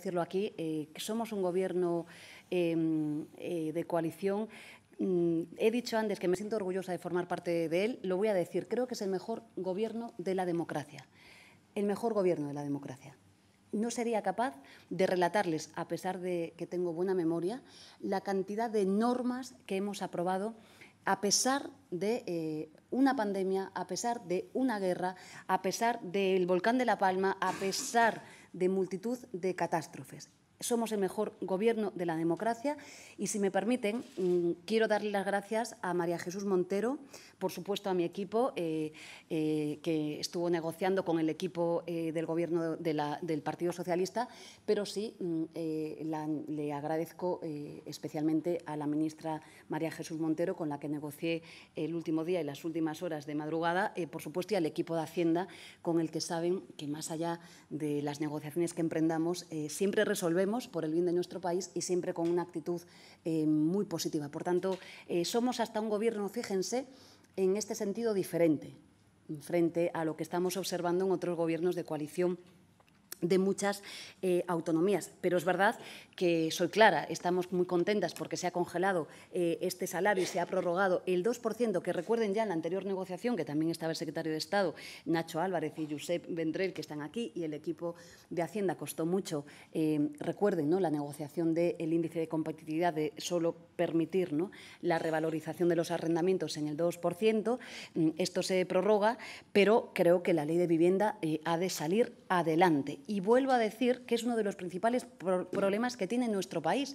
decirlo aquí, eh, que somos un gobierno em, eh, de coalición mm, he dicho antes que me siento orgullosa de formar parte de él, lo voy a decir, creo que es el mejor gobierno de la democracia, el mejor gobierno de la democracia. No sería capaz de relatarles, a pesar de que tengo buena memoria, la cantidad de normas que hemos aprobado a pesar de eh, una pandemia, a pesar de una guerra, a pesar del volcán de La Palma, a pesar de multitud de catástrofes somos el mejor gobierno de la democracia y, si me permiten, mm, quiero darle las gracias a María Jesús Montero, por supuesto a mi equipo, eh, eh, que estuvo negociando con el equipo eh, del gobierno de la, del Partido Socialista, pero sí mm, le agradezco especialmente a la ministra María Jesús Montero, con la que negocié el último día y las últimas horas de madrugada, por supuesto, y al equipo de Hacienda, con el que saben que más allá de las negociaciones que emprendamos, siempre resolvemos por el bien de nuestro país y siempre con una actitud eh, muy positiva. Por tanto, eh, somos hasta un gobierno, fíjense, en este sentido diferente frente a lo que estamos observando en otros gobiernos de coalición de muchas eh, autonomías. Pero es verdad que soy clara, estamos muy contentas porque se ha congelado eh, este salario y se ha prorrogado el 2%, que recuerden ya en la anterior negociación, que también estaba el secretario de Estado, Nacho Álvarez y Josep Vendrell, que están aquí, y el equipo de Hacienda costó mucho, eh, recuerden, ¿no? la negociación del índice de competitividad de solo permitir ¿no? la revalorización de los arrendamientos en el 2%. Mm, esto se prorroga, pero creo que la ley de vivienda ha de salir adelante y vuelvo a decir que es uno de los principales problemas que tiene nuestro país.